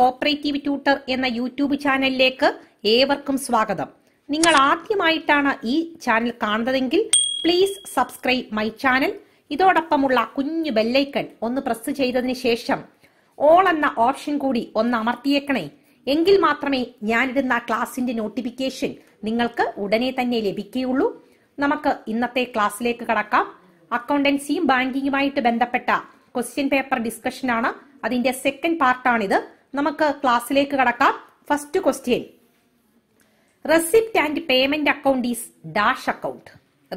cooperative tutor എന്ന YouTube ചാനലിലേക്ക് ഏവർക്കും സ്വാഗതം നിങ്ങൾ ആദ്യമായിട്ടാണ് ഈ ചാനൽ കാണുന്നതെങ്കിൽ പ്ലീസ് സബ്സ്ക്രൈബ് മൈ ചാനൽ ഇതോടൊപ്പമുള്ള കുഞ്ഞു ബെല്ലൈക്കൺ ഒന്ന് പ്രസ് ചെയ്തതിന് ശേഷം ഓൾ എന്ന ഓപ്ഷൻ കൂടി ഒന്ന് അമർത്തിയേക്കണേ എങ്കിൽ മാത്രമേ ഞാനിടുന്ന ക്ലാസിന്റെ നോട്ടിഫിക്കേഷൻ നിങ്ങൾക്ക് ഉടനെ തന്നെ ലഭിക്കുകയുള്ളൂ നമുക്ക് ഇന്നത്തെ ക്ലാസ്സിലേക്ക് കടക്കാം അക്കൗണ്ടൻസിയും ബാങ്കിങ്ങുമായിട്ട് ബന്ധപ്പെട്ട ക്വസ്റ്റ്യൻ പേപ്പർ ഡിസ്കഷനാണ് അതിന്റെ സെക്കൻഡ് പാർട്ടാണിത് നമുക്ക് ക്ലാസ്സിലേക്ക് കടക്കാം first question receipt and payment account is dash account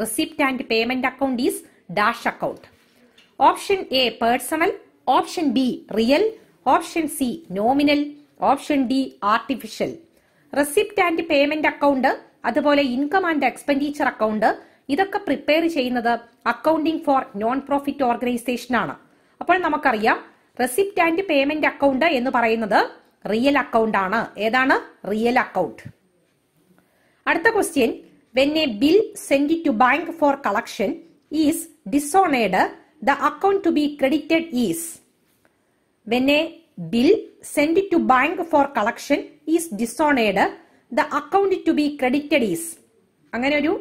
receipt and payment account is dash account option A personal option B real option C nominal option D artificial receipt and payment account അതുപോലെ income and expenditure account ഇതൊക്കെ prepare ചെയ്യുന്നത് accounting for non profit organisation ആണ് അപ്പോൾ നമുക്കറിയാം receipt and payment account എന്ന് പറയുന്നത് real account ആണ് ഏതാണ് റിയൽ അക്കൗണ്ട് അടുത്ത question when a bill send to bank for collection is dishonoured the account to be credited is when a bill send to bank for collection is dishonoured the account to be credited is അങ്ങനെ ഒരു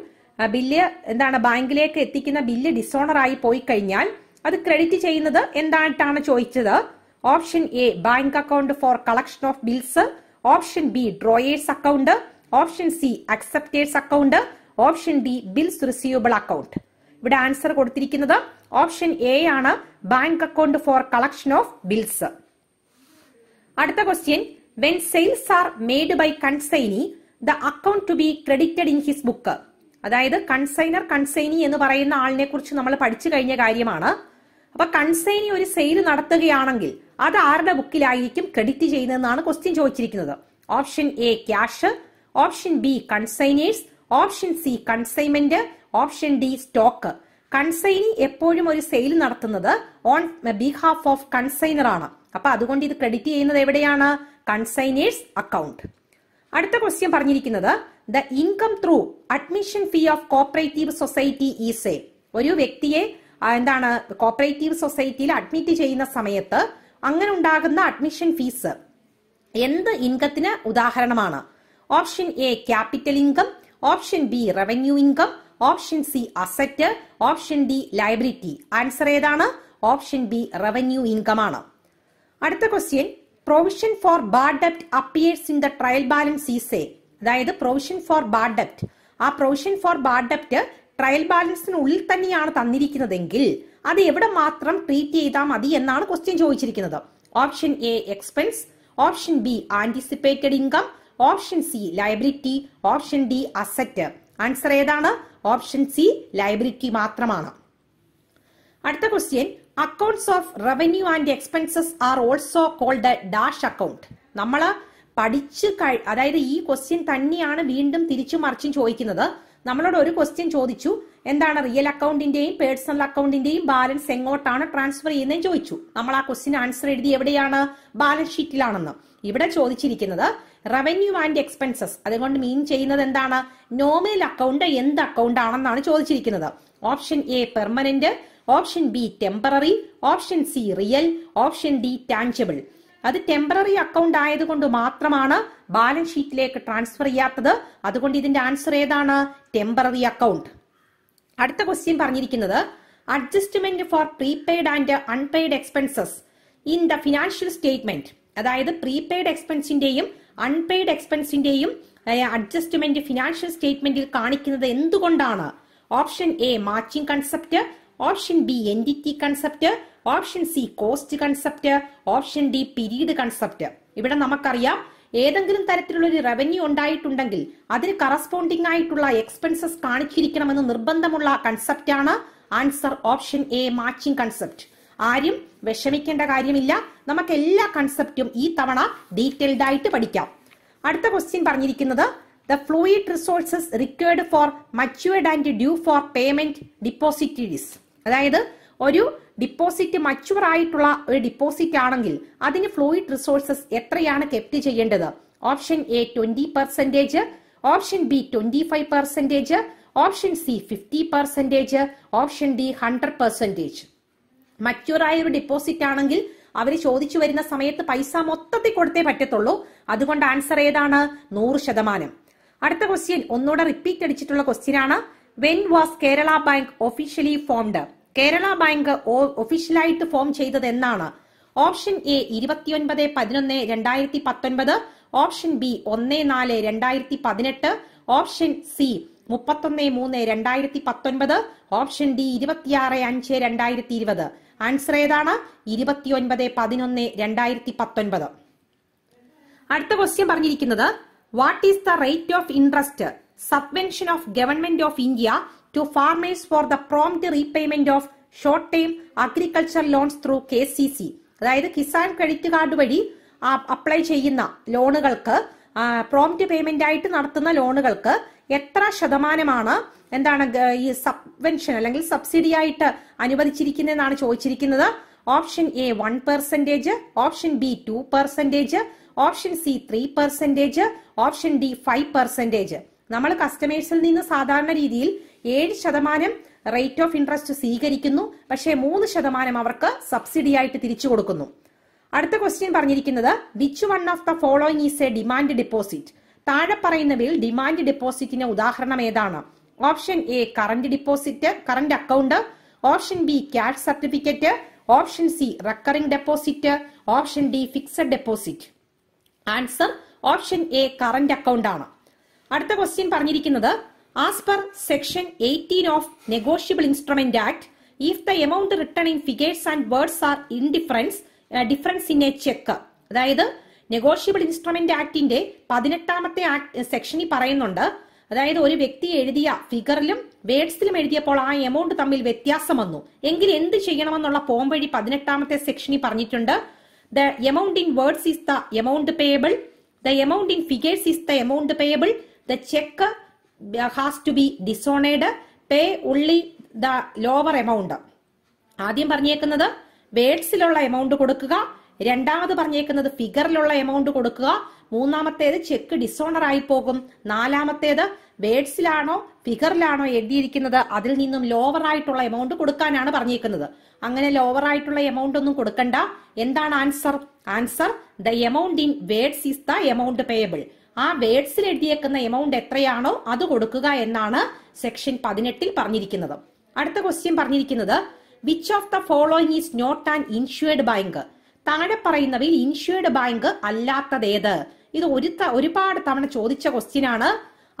bill എന്താണ് ബാങ്കിലേക്ക് എത്തിക്കുന്ന bill ഡിസോണറായി പോയി കഴിഞ്ഞാൽ അത് credit ചെയ്യുന്നത് എന്തായിട്ടാണ് ചോദിച്ചത് option A bank account for collection of bills option B drawer's account option C acceptor's account option D bills receivable account ഇവിടെ ആൻസർ കൊടുത്തിരിക്കുന്നത് ഓപ്ഷൻ എ ആണ് bank account for collection of bills അടുത്ത question when sales are made by consignee the account to be credited in his book അതായത് consignor consignee എന്ന് പറയുന്ന ആളിനെ കുറിച്ച് നമ്മൾ പഠിച്ചു കഴിഞ്ഞ കാര്യമാണ് അപ്പൊ കൺസൈനി ഒരു സെയിൽ നടത്തുകയാണെങ്കിൽ അത് ആരുടെ ബുക്കിലായിരിക്കും ക്രെഡിറ്റ് ചെയ്യുന്നതെന്നാണ് ക്വസ്റ്റ്യൻ ചോദിച്ചിരിക്കുന്നത് option A cash option B consignor's option C consignment option D stock consignee എപ്പോഴും ഒരു സെയിൽ നടത്തുന്നത് ഓൺ ബിഹാഫ് ഓഫ് കൺസൈനർ ആണ് അപ്പൊ അതുകൊണ്ട് ഇത് ക്രെഡിറ്റ് ചെയ്യുന്നത് എവിടെയാണ് കൺസൈനേഴ്സ് അക്കൗണ്ട് അടുത്ത ക്വസ്റ്റ്യൻ പറഞ്ഞിരിക്കുന്നത് the income through admission fee of cooperative society A ഒരു വ്യക്തിയെ എന്താണ് കോപ്പറേറ്റീവ് സൊസൈറ്റിയിൽ അഡ്മിറ്റ് ചെയ്യുന്ന സമയത്ത് അങ്ങനെ ഉണ്ടാകുന്ന അഡ്മിഷൻ ഫീസ് എന്ത് ഇൻകത്തിന് ഉദാഹരണമാണ് option A capital income option B revenue income option C asset option D liability answer ഏതാണ് ഓപ്ഷൻ ബി റവന്യൂ ഇൻകം ആണ് അടുത്ത ക്വസ്റ്റ്യൻ പ്രൊവിഷൻ ഫോർ ബാഡ് ഡെപ്റ്റ് appears in the trial balance is a അതായത് provision for bad ഡെപ്റ്റ് ആ provision for bad ഡെപ്റ്റ് trial ബാലൻസിനുള്ളിൽ തന്നെയാണ് തന്നിരിക്കുന്നതെങ്കിൽ അത് എവിടെ മാത്രം ട്രീറ്റ് ചെയ്താൽ മതി എന്നാണ് ക്വസ്റ്റ്യൻ ചോദിച്ചിരിക്കുന്നത് option A expense option B anticipated income option C liability option D asset answer ഏതാണ് ഓപ്ഷൻ സി ലയബിലിറ്റി മാത്രമാണ് അടുത്ത question accounts of revenue and expenses are also called dash account നമ്മൾ പഠിച്ച് അതായത് ഈ ക്വസ്റ്റ്യൻ തന്നെയാണ് വീണ്ടും തിരിച്ചു മറിച്ചും ചോദിക്കുന്നത് നമ്മളോട് ഒരു ക്വസ്റ്റ്യൻ ചോദിച്ചു എന്താണ് റിയൽ അക്കൗണ്ടിന്റെയും പേഴ്സണൽ അക്കൗണ്ടിന്റെയും ബാലൻസ് എങ്ങോട്ടാണ് ട്രാൻസ്ഫർ ചെയ്യുന്നതെന്ന് ചോദിച്ചു നമ്മൾ ആ ക്വസ്റ്റ്യൻ ആൻസർ എഴുതി എവിടെയാണ് ബാലൻസ് ഷീറ്റിലാണെന്ന് ഇവിടെ ചോദിച്ചിരിക്കുന്നത് റവന്യൂ ആൻഡ് എക്സ്പെൻസസ് അതുകൊണ്ട് മീൻ ചെയ്യുന്നത് എന്താണ് നോമിനൽ അക്കൗണ്ട് എന്ത് അക്കൗണ്ട് ആണെന്നാണ് ചോദിച്ചിരിക്കുന്നത് option A permanent option B temporary option C real option D tangible അത് ടെമ്പററി അക്കൗണ്ട് ആയതുകൊണ്ട് മാത്രമാണ് ബാലൻസ് ഷീറ്റിലേക്ക് ട്രാൻസ്ഫർ ചെയ്യാത്തത് അതുകൊണ്ട് ഇതിന്റെ ആൻസർ ഏതാണ് ടെമ്പററി അക്കൗണ്ട് അടുത്ത ക്വസ്റ്റ്യൻ പറഞ്ഞിരിക്കുന്നത് adjustment for prepaid and unpaid expenses in the financial statement അതായത് പ്രീപെയ്ഡ് എക്സ്പെൻസിന്റെയും അൺപെയ്ഡ് എക്സ്പെൻസിന്റെയും അഡ്ജസ്റ്റ്മെന്റ് ഫിനാൻഷ്യൽ സ്റ്റേറ്റ്മെന്റിൽ കാണിക്കുന്നത് എന്തുകൊണ്ടാണ് option A matching concept option B entity concept option C cost concept option D period concept ഇവിടെ നമുക്കറിയാം ഏതെങ്കിലും തരത്തിലുള്ള ഒരു റവന്യൂ ഉണ്ടായിട്ടുണ്ടെങ്കിൽ അതിന് കറസ്പോണ്ടിങ് ആയിട്ടുള്ള എക്സ്പെൻസസ് കാണിച്ചിരിക്കണമെന്ന് നിർബന്ധമുള്ള കൺസെപ്റ്റ് ആണ് answer option A matching concept ആരും വിഷമിക്കേണ്ട കാര്യമില്ല നമുക്ക് എല്ലാ കൺസെപ്റ്റും ഈ തവണ ഡീറ്റെയിൽഡ് ആയിട്ട് പഠിക്കാം അടുത്ത ക്വസ്റ്റ്യൻ പറഞ്ഞിരിക്കുന്നത് the fluid resources required for matured and due for payment deposits അതായത് ഒരു ഡിപ്പോസിറ്റ് മച്ചുവർ ആയിട്ടുള്ള ഒരു ഡിപ്പോസിറ്റ് ആണെങ്കിൽ അതിന് ഫ്ലൂയിഡ് റിസോഴ്സസ് എത്രയാണ് കെപ്റ്റ് ചെയ്യേണ്ടത് option A twenty percentage option B twenty five percentage option C fifty percentage option D hundred percentage ആയ ഒരു ഡിപ്പോസിറ്റ് ആണെങ്കിൽ അവർ ചോദിച്ചു വരുന്ന സമയത്ത് പൈസ മൊത്തത്തിൽ കൊടുത്തേ പറ്റത്തുള്ളൂ അതുകൊണ്ട് ആൻസർ ഏതാണ് നൂറ് ശതമാനം അടുത്ത ക്വസ്റ്റ്യൻ ഒന്നുകൂടെ റിപ്പീറ്റ് അടിച്ചിട്ടുള്ള ക്വസ്റ്റ്യൻ ആണ് when was Kerala bank officially formed Kerala bank ഒഫീഷ്യലായിട്ട് ഫോം ചെയ്തത് എന്നാണ് ഓപ്ഷൻ എ ഇരുപത്തിയൊൻപത് പതിനൊന്ന് രണ്ടായിരത്തി പത്തൊൻപത് ഓപ്ഷൻ ബി ഒന്ന് നാല് രണ്ടായിരത്തി പതിനെട്ട് ഓപ്ഷൻ സി മുപ്പത്തൊന്ന് മൂന്ന് രണ്ടായിരത്തി പത്തൊൻപത് ഓപ്ഷൻ ഡി ഇരുപത്തിയാറ് അഞ്ച് രണ്ടായിരത്തി ഇരുപത് ആൻസർ ഏതാണ് ഇരുപത്തിയൊൻപത് പതിനൊന്ന് രണ്ടായിരത്തി പത്തൊൻപത് അടുത്ത ക്വസ്റ്റ്യൻ പറഞ്ഞിരിക്കുന്നത് what is the rate of interest subvention of government of India to farmers for the prompt repayment of short time agriculture loans through K C C അതായത് കിസാൻ ക്രെഡിറ്റ് കാർഡ് വഴി അപ്ലൈ ചെയ്യുന്ന ലോണുകൾക്ക് പ്രോംപ്റ്റ് പേയ്മെന്റ് ആയിട്ട് നടത്തുന്ന ലോണുകൾക്ക് എത്ര ശതമാനമാണ് എന്താണ് ഈ സബ്വെൻഷൻ അല്ലെങ്കിൽ സബ്സിഡി ആയിട്ട് അനുവദിച്ചിരിക്കുന്നതെന്നാണ് ചോദിച്ചിരിക്കുന്നത് option A one percentage option B two percentage option C three percentage option D five percentage നമ്മൾ കസ്റ്റമേഴ്സിൽ നിന്ന് സാധാരണ രീതിയിൽ ഏഴ് ശതമാനം റേറ്റ് ഓഫ് ഇൻട്രസ്റ്റ് സ്വീകരിക്കുന്നു പക്ഷേ മൂന്ന് ശതമാനം അവർക്ക് സബ്സിഡി ആയിട്ട് തിരിച്ചു കൊടുക്കുന്നു അടുത്ത ക്വസ്റ്റ്യൻ പറഞ്ഞിരിക്കുന്നത് which one of the following is a demand deposit താഴെ പറയുന്നവയിൽ ഡിമാൻഡ് ഡെപ്പോസിറ്റിന് ഉദാഹരണം ഏതാണ് option A current deposit current account option B cash certificate option C recurring deposit option D fixed deposit answer option A current account ആണ് അടുത്ത question പറഞ്ഞിരിക്കുന്നത് as per section eighteen of negotiable instrument act if the amount return in figures and words are in difference difference in a cheque അതായത് negotiable instrument ആക്ടിന്റെ പതിനെട്ടാമത്തെ സെക്ഷനിൽ uh, പറയുന്നുണ്ട് അതായത് ഒരു വ്യക്തി എഴുതിയ ഫിഗറിലും വേഡ്സിലും എഴുതിയപ്പോൾ ആ എമൗണ്ട് തമ്മിൽ വ്യത്യാസം വന്നു എങ്കിൽ എന്ത് ചെയ്യണമെന്നുള്ള പോം വഴി പതിനെട്ടാമത്തെ സെക്ഷനിൽ പറഞ്ഞിട്ടുണ്ട് the amount in words is the amount payable the amount in figures is the amount payable the check uh, has to be dishonored pay only the lower amount ആദ്യം പറഞ്ഞേക്കുന്നത് വേർഡ്സിലുള്ള എമൗണ്ട് കൊടുക്കുക രണ്ടാമത് പറഞ്ഞേക്കുന്നത് ഫിഗറിലുള്ള എമൗണ്ട് കൊടുക്കുക മൂന്നാമത്തേത് ചെക്ക് ഡിസോണർ ആയി പോകും നാലാമത്തേത് വേർഡ്സിലാണോ ഫിഗറിലാണോ എഴുതിയിരിക്കുന്നത് അതിൽ നിന്നും ലോവർ ആയിട്ടുള്ള എമൗണ്ട് കൊടുക്കാനാണ് പറഞ്ഞേക്കുന്നത് അങ്ങനെ ലോവർ ആയിട്ടുള്ള എമൗണ്ട് ഒന്നും കൊടുക്കണ്ട എന്താണ് answer answer the amount in words is the amount payable ആ വേർഡ്സിൽ എഴുതിയേക്കുന്ന എമൗണ്ട് എത്രയാണോ അത് കൊടുക്കുക എന്നാണ് സെക്ഷൻ പതിനെട്ടിൽ പറഞ്ഞിരിക്കുന്നത് അടുത്ത ക്വസ്റ്റ്യൻ പറഞ്ഞിരിക്കുന്നത് which of the following is not and insured bank താഴെ പറയുന്നവയിൽ ഇൻഷുവേർഡ് ബാങ്ക് ഏത് ഇത് ഒരു ഒരുപാട് തവണ ചോദിച്ച ക്വസ്റ്റ്യൻ ആണ്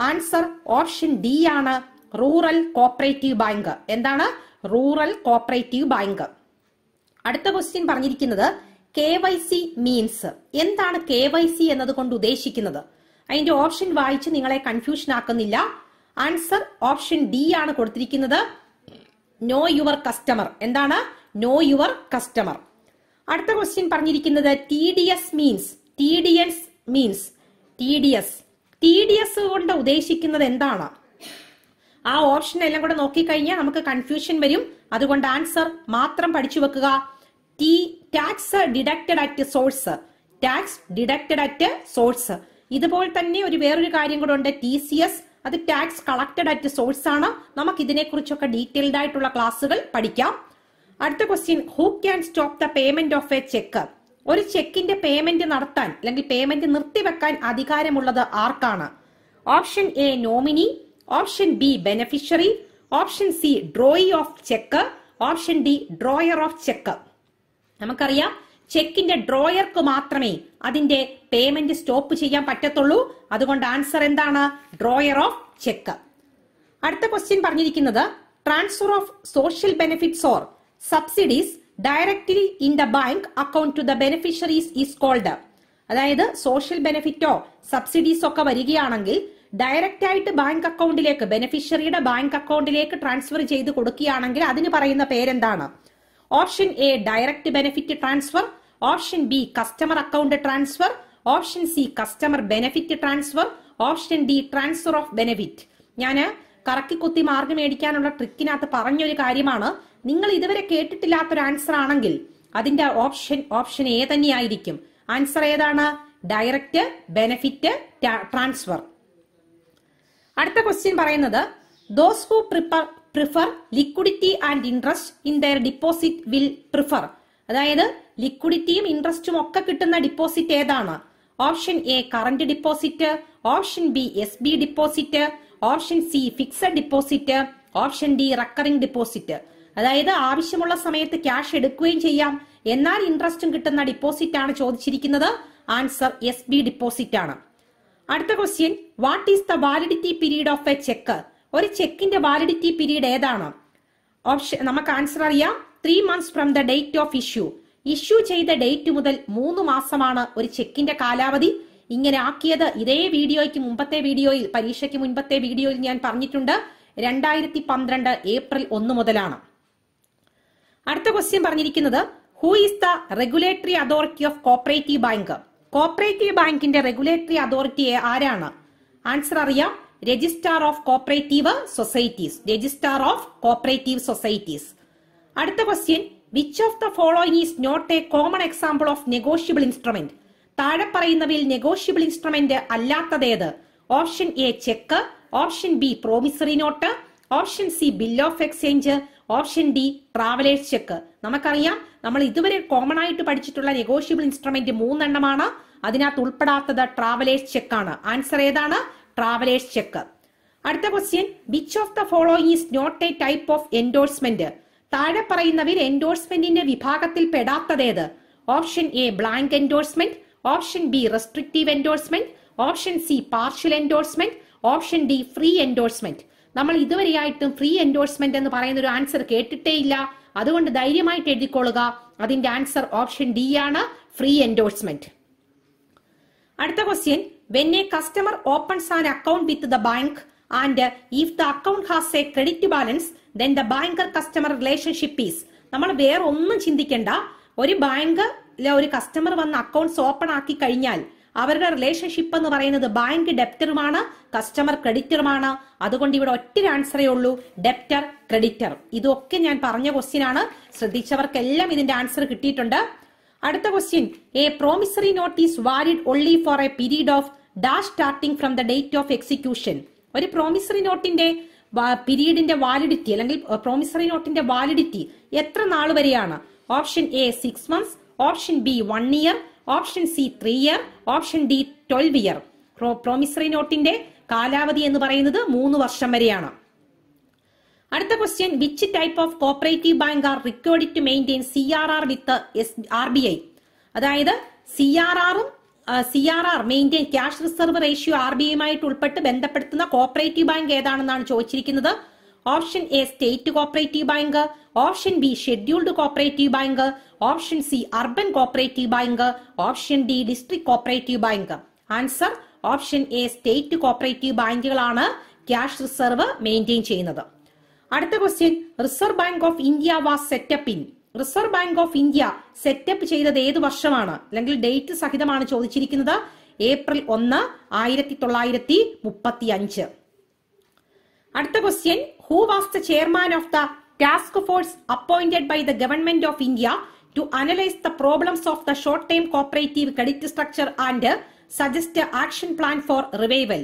ആൻസർ ഓപ്ഷൻ ഡി ആണ് റൂറൽ കോപ്പറേറ്റീവ് ബാങ്ക് എന്താണ് റൂറൽ കോപ്പറേറ്റീവ് ബാങ്ക് അടുത്ത ക്വസ്റ്റ്യൻ പറഞ്ഞിരിക്കുന്നത് കെ വൈ സി മീൻസ് എന്താണ് കെ വൈ സി എന്നതുകൊണ്ട് ഉദ്ദേശിക്കുന്നത് അതിന്റെ ഓപ്ഷൻ വായിച്ച് നിങ്ങളെ കൺഫ്യൂഷൻ ആക്കുന്നില്ല ആൻസർ ഓപ്ഷൻ ഡി ആണ് കൊടുത്തിരിക്കുന്നത് നോ യുവർ കസ്റ്റമർ എന്താണ് നോ യുവർ കസ്റ്റമർ അടുത്ത ക്വസ്റ്റ്യൻ പറഞ്ഞിരിക്കുന്നത് T D S means T D S means T D S T D S കൊണ്ട് ഉദ്ദേശിക്കുന്നത് എന്താണ് ആ ഓപ്ഷൻ എല്ലാം കൂടെ നോക്കിക്കഴിഞ്ഞാൽ നമുക്ക് കൺഫ്യൂഷൻ വരും അതുകൊണ്ട് ആൻസർ മാത്രം പഠിച്ചു വെക്കുക T tax deducted at source tax deducted at source ഇതുപോലെ തന്നെ ഒരു വേറൊരു കാര്യം കൂടെ ഉണ്ട് ടി സി എസ് അത് ടാക്സ് കളക്റ്റഡ് അറ്റ് സോഴ്സ് ആണ് നമുക്ക് ഇതിനെക്കുറിച്ചൊക്കെ ഡീറ്റെയിൽഡ് ആയിട്ടുള്ള ക്ലാസ്സുകൾ പഠിക്കാം അടുത്ത question who can stop the payment of a cheque ഒരു ചെക്കിന്റെ പേയ്മെന്റ് നടത്താൻ അല്ലെങ്കിൽ പേയ്മെന്റ് നിർത്തിവെക്കാൻ അധികാരമുള്ളത് ആർക്കാണ് option A nominee option B beneficiary option C drawee of cheque option D drawer of check നമുക്കറിയാം ചെക്കിന്റെ ഡ്രോയർക്ക് മാത്രമേ അതിന്റെ പേയ്മെന്റ് സ്റ്റോപ്പ് ചെയ്യാൻ പറ്റത്തുള്ളൂ അതുകൊണ്ട് ആൻസർ എന്താണ് ഡ്രോയർ ഓഫ് ചെക്ക് അടുത്ത ക്വസ്റ്റ്യൻ പറഞ്ഞിരിക്കുന്നത് transfer of social benefits or subsidies directly in the bank account to the beneficiaries is called അതായത് സോഷ്യൽ ബെനിഫിറ്റോ സബ്സിഡീസ് ഒക്കെ വരികയാണെങ്കിൽ ഡയറക്റ്റ് ആയിട്ട് ബാങ്ക് അക്കൗണ്ടിലേക്ക് ബെനിഫിഷ്യറിയുടെ ബാങ്ക് അക്കൗണ്ടിലേക്ക് ട്രാൻസ്ഫർ ചെയ്ത് കൊടുക്കുകയാണെങ്കിൽ അതിന് പറയുന്ന പേരെന്താണ് option A direct benefit transfer option B customer account transfer option C customer benefit transfer option D transfer of benefit ഞാൻ കറക്കി കുത്തി മാർക്ക് മേടിക്കാനുള്ള ട്രിക്കിനകത്ത് പറഞ്ഞൊരു കാര്യമാണ് നിങ്ങൾ ഇതുവരെ കേട്ടിട്ടില്ലാത്തൊരു ആൻസർ ആണെങ്കിൽ അതിന്റെ ഓപ്ഷൻ ഓപ്ഷൻ എ തന്നെയായിരിക്കും ആൻസർ ഏതാണ് ഡയറക്റ്റ് ബെനഫിറ്റ് ട്രാൻസ്ഫർ അടുത്ത ക്വസ്റ്റ്യൻ പറയുന്നത് those who prefer prefer liquidity and interest in their deposit will prefer അതായത് ലിക്വിഡിറ്റിയും ഇൻട്രസ്റ്റും ഒക്കെ കിട്ടുന്ന ഡിപ്പോസിറ്റ് ഏതാണ് option A current deposit option B S B deposit option C fixed deposit option D recurring deposit അതായത് ആവശ്യമുള്ള സമയത്ത് ക്യാഷ് എടുക്കുകയും ചെയ്യാം എന്നാൽ ഇൻട്രസ്റ്റും കിട്ടുന്ന ഡിപ്പോസിറ്റ് ആണ് ചോദിച്ചിരിക്കുന്നത് ആൻസർ എസ് ബി ഡിപ്പോസിറ്റ് ആണ് അടുത്ത question what is the validity period of a cheque ഒരു ചെക്കിന്റെ വാലിഡിറ്റി പീരീഡ് ഏതാണ് ഓപ്ഷൻ നമുക്ക് ആൻസർ അറിയാം three months from the date of issue issue ചെയ്ത ഡേറ്റ് മുതൽ മൂന്ന് മാസമാണ് ഒരു ചെക്കിന്റെ കാലാവധി ഇങ്ങനെ ആക്കിയത് ഇതേ വീഡിയോയ്ക്ക് മുമ്പത്തെ വീഡിയോയിൽ പരീക്ഷയ്ക്ക് മുൻപത്തെ വീഡിയോയിൽ ഞാൻ പറഞ്ഞിട്ടുണ്ട് രണ്ടായിരത്തി പന്ത്രണ്ട് ഏപ്രിൽ ഒന്ന് മുതലാണ് അടുത്ത ക്വസ്റ്റ്യൻ പറഞ്ഞിരിക്കുന്നത് who is the regulatory authority of cooperative bank cooperative ബാങ്കിന്റെ റെഗുലേറ്ററി അതോറിറ്റി ആരാണ് ആൻസർ അറിയാം registrar of cooperative societies registrar of cooperative societies അടുത്ത question which of the following is not a common example of negotiable instrument താഴെ പറയുന്നവയിൽ negotiable instrument അല്ലാത്തതേത് option A cheque option B promissory note option C bill of exchange option D travellers cheque നമുക്കറിയാം നമ്മൾ ഇതുവരെ common ആയിട്ട് പഠിച്ചിട്ടുള്ള negotiable instrument മൂന്നെണ്ണമാണ് അതിനകത്ത് ഉൾപ്പെടാത്തത് ട്രാവലേഴ്സ് ചെക്ക് ആണ് ആൻസർ ഏതാണ് ട്രാവലേഴ്സ് ചെക്ക് അടുത്ത question which of the following is not a type of endorsement താഴെ പറയുന്നവയിൽ എൻഡോഴ്സ്മെന്റിന്റെ വിഭാഗത്തിൽ പെടാത്തതേത് option A blank endorsement option B restrictive endorsement option C partial endorsement option D free endorsement നമ്മൾ ഇതുവരെയായിട്ടും ഫ്രീ എൻഡോഴ്സ്മെന്റ് എന്ന് പറയുന്ന ഒരു ആൻസർ കേട്ടിട്ടേ ഇല്ല അതുകൊണ്ട് ധൈര്യമായിട്ട് എഴുതിക്കൊള്ളുക അതിന്റെ ആൻസർ ഓപ്ഷൻ ഡി ആണ് ഫ്രീ എൻഡോഴ്സ്മെന്റ് അടുത്ത question when a customer opens an account with the bank and if the account has a credit balance then the banker customer relationship is നമ്മൾ വേറെ ഒന്നും ചിന്തിക്കേണ്ട ഒരു ബാങ്ക് ഒരു കസ്റ്റമർ വന്ന് accounts open ആക്കി കഴിഞ്ഞാൽ അവരുടെ റിലേഷൻഷിപ്പ് എന്ന് പറയുന്നത് ബാങ്ക് ഡെപ്റ്ററുമാണ് കസ്റ്റമർ ക്രെഡിറ്ററുമാണ് അതുകൊണ്ട് ഇവിടെ ഒറ്റ ആൻസറേ ഉള്ളൂ ഡെപ്റ്റർ ക്രെഡിറ്റർ ഇതൊക്കെ ഞാൻ പറഞ്ഞ ക്വസ്റ്റ്യൻ ആണ് ശ്രദ്ധിച്ചവർക്കെല്ലാം ഇതിന്റെ ആൻസർ കിട്ടിയിട്ടുണ്ട് അടുത്ത question a promissory note is valid only for a period of dash starting from the date of execution ഒരു പ്രോമിസറി നോട്ടിന്റെ പീരീഡിന്റെ വാലിഡിറ്റി അല്ലെങ്കിൽ പ്രോമിസറി നോട്ടിന്റെ വാലിഡിറ്റി എത്ര നാൾ വരെയാണ് option A six months option B one year option C three year option D twelve year promissory നോട്ടിന്റെ കാലാവധി എന്ന് പറയുന്നത് മൂന്ന് വർഷം വരെയാണ് അടുത്ത question which type of cooperative bank are required to maintain C R R with S R B I അതായത് C R ആറും C R R maintain cash reserve ratio R B ഐയുമായിട്ട് ഉൾപ്പെട്ട് ബന്ധപ്പെടുത്തുന്ന കോപ്പറേറ്റീവ് ബാങ്ക് ഏതാണെന്നാണ് ചോദിച്ചിരിക്കുന്നത് option A state cooperative bank option B scheduled cooperative bank option C urban cooperative bank option D district cooperative bank answer option A state cooperative ബാങ്കുകളാണ് cash reserve maintain ചെയ്യുന്നത് അടുത്ത question reserve bank of India was set up in reserve bank of India setup ചെയ്തത് ഏത് വർഷമാണ് അല്ലെങ്കിൽ date സഹിതമാണ് ചോദിച്ചിരിക്കുന്നത് April ഒന്ന് ആയിരത്തി തൊള്ളായിരത്തി മുപ്പത്തി അഞ്ച് അടുത്ത question who was the chairman of the task force appointed by the government of India to analyse the problems of the short time cooperative credit structure and suggest action plan for revival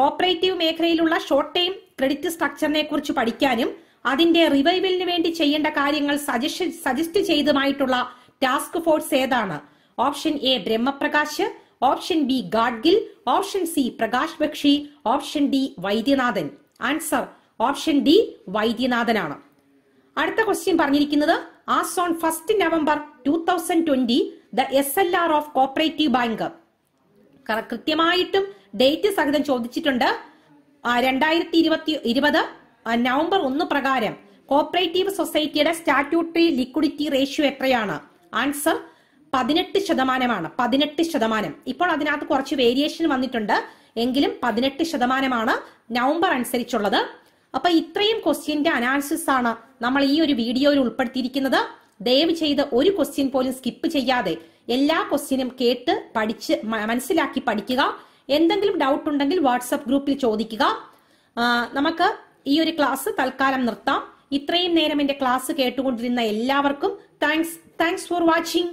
cooperative മേഖലയിലുള്ള short time credit സ്ട്രക്ചറിനെ കുറിച്ച് പഠിക്കാനും അതിന്റെ റിവൈവലിന് വേണ്ടി ചെയ്യേണ്ട കാര്യങ്ങൾ suggestion suggest ചെയ്തുമായിട്ടുള്ള ടാസ്ക് ഫോഴ്സ് ഏതാണ് option A Brahm Prakash option B Gadgil option C Prakash Bakshi option D Vaidyanathan answer option D വൈദ്യനാഥനാണ് അടുത്ത ക്വസ്റ്റ്യൻ പറഞ്ഞിരിക്കുന്നത് as on first November two thousand twenty the S L R of cooperative bank കൃത്യമായിട്ടും ഡേറ്റ് സഹിതം ചോദിച്ചിട്ടുണ്ട് രണ്ടായിരത്തി ഇരുപത്തി ഇരുപത് നവംബർ ഒന്ന് പ്രകാരം കോപ്പറേറ്റീവ് സൊസൈറ്റിയുടെ സ്റ്റാറ്റ്യൂട്ടറി ലിക്വിഡിറ്റി റേഷ്യോ എത്രയാണ് ആൻസർ പതിനെട്ട് ശതമാനമാണ് പതിനെട്ട് ശതമാനം ഇപ്പോൾ അതിനകത്ത് കുറച്ച് വേരിയേഷൻ വന്നിട്ടുണ്ട് എങ്കിലും പതിനെട്ട് ശതമാനമാണ് നവംബർ അനുസരിച്ചുള്ളത് അപ്പൊ ഇത്രയും ക്വസ്റ്റ്യന്റെ അനാലിസിസ് ആണ് നമ്മൾ ഈ ഒരു വീഡിയോയിൽ ഉൾപ്പെടുത്തിയിരിക്കുന്നത് ദയവ് ചെയ്ത് ഒരു ക്വസ്റ്റ്യൻ പോലും സ്കിപ്പ് ചെയ്യാതെ എല്ലാ ക്വസ്റ്റ്യനും കേട്ട് പഠിച്ച് മനസ്സിലാക്കി പഠിക്കുക എന്തെങ്കിലും ഡൗട്ട് ഉണ്ടെങ്കിൽ വാട്സപ്പ് ഗ്രൂപ്പിൽ ചോദിക്കുക നമുക്ക് ഈ ഒരു ക്ലാസ് തൽക്കാലം നിർത്താം ഇത്രയും നേരം എന്റെ ക്ലാസ് കേട്ടുകൊണ്ടിരുന്ന എല്ലാവർക്കും താങ്ക്സ് താങ്ക്സ് ഫോർ വാച്ചിങ്